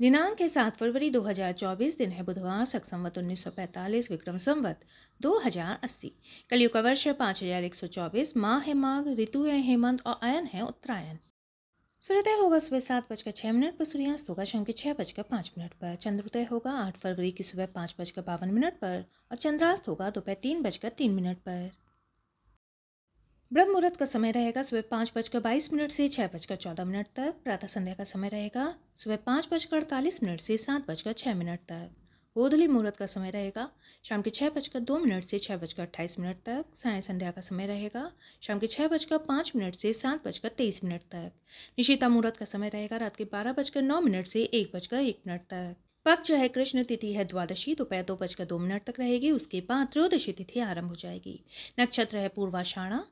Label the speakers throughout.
Speaker 1: दिनांक है सात फरवरी 2024 दिन है बुधवार सक संवत उन्नीस विक्रम संवत 2080 कलयुग का वर्ष है पाँच हजार एक सौ चौबीस माह है माघ ऋतु है हेमंत और अयन है उत्तरायण सूर्योदय होगा सुबह सात बजकर छह मिनट पर सूर्यास्त होगा शाम के छह बजकर पाँच मिनट पर चंद्रोदय होगा आठ फरवरी की सुबह पाँच बजकर बावन मिनट पर और चंद्रास्त होगा दोपहर तीन बजकर तीन मिनट पर ब्रह्म मुहूर्त का समय रहेगा सुबह पाँच बजकर बाईस मिनट से छः बजकर चौदह मिनट तक प्रातः संध्या का समय रहेगा सुबह पाँच बजकर अड़तालीस मिनट से सात बजकर छः मिनट तक ओधली मुहूर्त का समय रहेगा शाम के छः बजकर दो मिनट से छः बजकर अट्ठाईस मिनट तक साय संध्या का समय रहेगा शाम के छः बजकर पाँच मिनट से सात बजकर तेईस मिनट तक निशिता मुहूर्त का समय रहेगा रात के बारह बजकर नौ मिनट से एक बजकर एक मिनट तक पक्ष है कृष्ण तिथि है द्वादशी दोपहर दो बजकर दो मिनट तक रहेगी उसके बाद त्रयोदशी तिथि आरंभ हो जाएगी नक्षत्र है पूर्वाषाढ़ा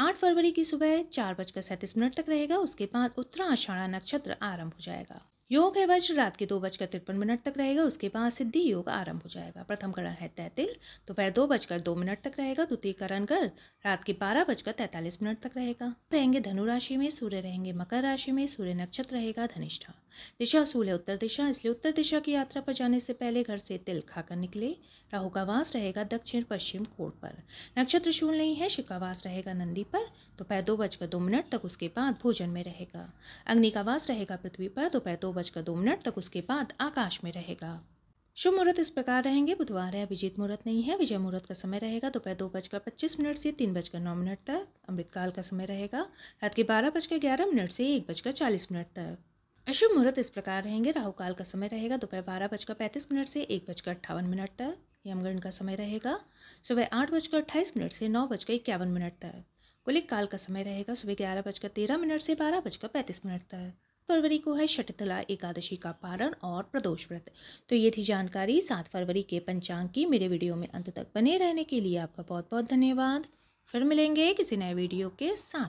Speaker 1: आठ फरवरी की सुबह चार बजकर सैंतीस मिनट तक रहेगा उसके बाद उत्तराषाढ़ा नक्षत्र आरंभ हो जाएगा योग है वज्र रात के दो बजकर तिरपन मिनट तक रहेगा उसके बाद सिद्धि योग आरंभ हो जाएगा प्रथम करण है तैतिल दोपहर दो बजकर दो मिनट तक रहेगा द्वितीय करण कर रात के बारह बजकर तैतालीस मिनट तक रहेगा रहेंगे धनु राशि में सूर्य रहेंगे मकर राशि में सूर्य नक्षत्र रहेगा धनिष्ठा दिशा सूल है उत्तर दिशा इसलिए उत्तर दिशा की यात्रा पर जाने से पहले घर से तिल खाकर निकले राहु का वास रहेगा दक्षिण पश्चिम कोण पर नक्षत्र शूल नहीं है वास रहेगा नंदी पर दोपहर दो बजकर दो मिनट तक उसके बाद भोजन में रहेगा अग्नि का वास रहेगा पृथ्वी पर दोपहर दो बजकर दो मिनट तक उसके बाद आकाश में रहेगा शुभ मुहूर्त इस प्रकार रहेंगे बुधवार है अभिजीत मुहूर्त नहीं है विजय मुहूर्त का समय रहेगा दोपहर दो बजकर पच्चीस मिनट से तीन बजकर नौ मिनट तक अमृतकाल का समय रहेगा रात के बारह बजकर ग्यारह मिनट से एक बजकर चालीस मिनट तक अशुभ मुहूर्त इस प्रकार रहेंगे राहु काल का समय रहेगा दोपहर बारह बजकर पैंतीस मिनट से एक बजकर अट्ठावन मिनट तक यमगण का समय रहेगा सुबह आठ बजकर अट्ठाईस मिनट से नौ बजकर इक्यावन मिनट तक कुलिक काल का समय रहेगा सुबह ग्यारह बजकर तेरह मिनट से बारह बजकर पैंतीस मिनट तक फरवरी को है शटतला एकादशी का पारण और प्रदोष व्रत तो ये थी जानकारी सात फरवरी के पंचांग की मेरे वीडियो में अंत तक बने रहने के लिए आपका बहुत बहुत धन्यवाद फिर मिलेंगे किसी नए वीडियो के साथ